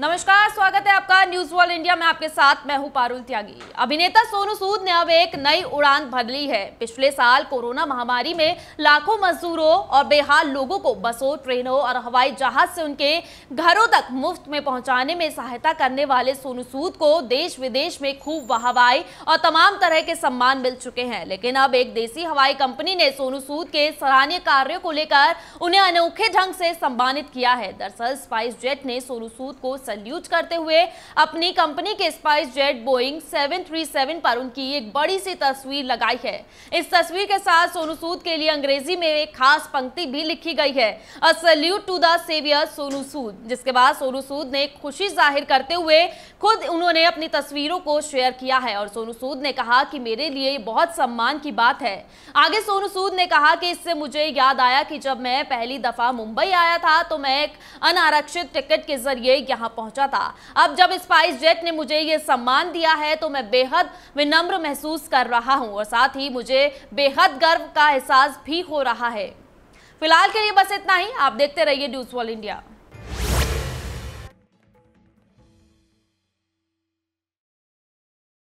नमस्कार स्वागत है आपका न्यूज वर्ल्ड इंडिया में आपके साथ मैं हूं पारुल त्यागी अभिनेता सोनू सूद ने अब एक नई उड़ान भर ली है पिछले साल कोरोना महामारी में लाखों मजदूरों और बेहाल लोगों को बसों ट्रेनों और हवाई जहाज से उनके घरों तक मुफ्त में पहुंचाने में सहायता करने वाले सोनू सूद को देश विदेश में खूब वाहवाई और तमाम तरह के सम्मान मिल चुके हैं लेकिन अब एक देसी हवाई कंपनी ने सोनू सूद के सराहनीय कार्यो को लेकर उन्हें अनोखे ढंग से सम्मानित किया है दरअसल स्पाइस जेट ने सोनू सूद को सल्यूट करते हुए अपनी कंपनी के स्पाइस जेट बोइंग 737 पर उनकी एक बड़ी सी तस्वीर लगाई है इस तस्वीर के साथ सोनू सूद के लिए अंग्रेजी में एक खास पंक्ति भी लिखी गई है a salute to the saviour Sonu Sood जिसके बाद सोनू सूद ने खुशी जाहिर करते हुए खुद उन्होंने अपनी तस्वीरों को शेयर किया है और सोनू सूद ने कहा कि मेरे लिए बहुत सम्मान की बात है आगे सोनू सूद ने कहा कि इससे मुझे याद आया कि जब मैं पहली दफा मुंबई आया था तो मैं एक अनारक्षित टिकट के जरिए यहां पहुंचा था अब जब स्पाइस जेट ने मुझे ये सम्मान दिया है तो मैं बेहद विनम्र महसूस कर रहा हूं और साथ ही मुझे बेहद गर्व का एहसास भी हो रहा है फिलहाल के लिए बस इतना ही आप देखते रहिए न्यूज वॉल इंडिया